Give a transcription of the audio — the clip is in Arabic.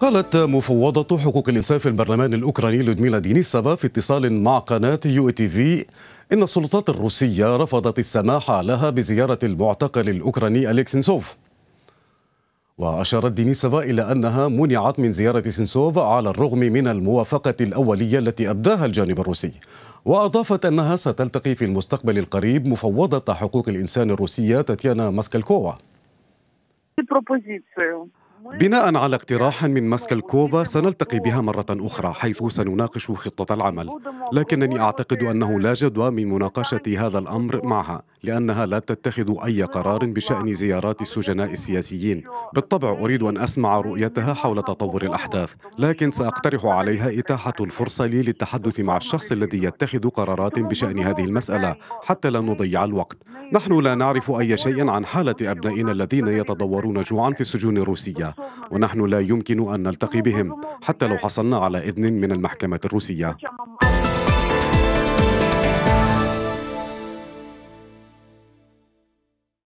قالت مفوضة حقوق الإنسان في البرلمان الأوكراني لودميلا دينيسابا في اتصال مع قناة يو تي في إن السلطات الروسية رفضت السماح لها بزيارة المعتقل الأوكراني أليكسينسوف وأشارت دينيسابا إلى أنها منعت من زيارة سينسوف على الرغم من الموافقة الأولية التي أبداها الجانب الروسي وأضافت أنها ستلتقي في المستقبل القريب مفوضة حقوق الإنسان الروسية تاتيانا ماسكالكوفا بناء على اقتراح من ماسك الكوفا سنلتقي بها مرة أخرى حيث سنناقش خطة العمل لكنني أعتقد أنه لا جدوى من مناقشة هذا الأمر معها لأنها لا تتخذ أي قرار بشأن زيارات السجناء السياسيين بالطبع أريد أن أسمع رؤيتها حول تطور الأحداث لكن سأقترح عليها إتاحة الفرصة لي للتحدث مع الشخص الذي يتخذ قرارات بشأن هذه المسألة حتى لا نضيع الوقت نحن لا نعرف أي شيء عن حالة أبنائنا الذين يتضورون جوعا في السجون الروسية ونحن لا يمكن أن نلتقي بهم حتى لو حصلنا على إذن من المحكمة الروسية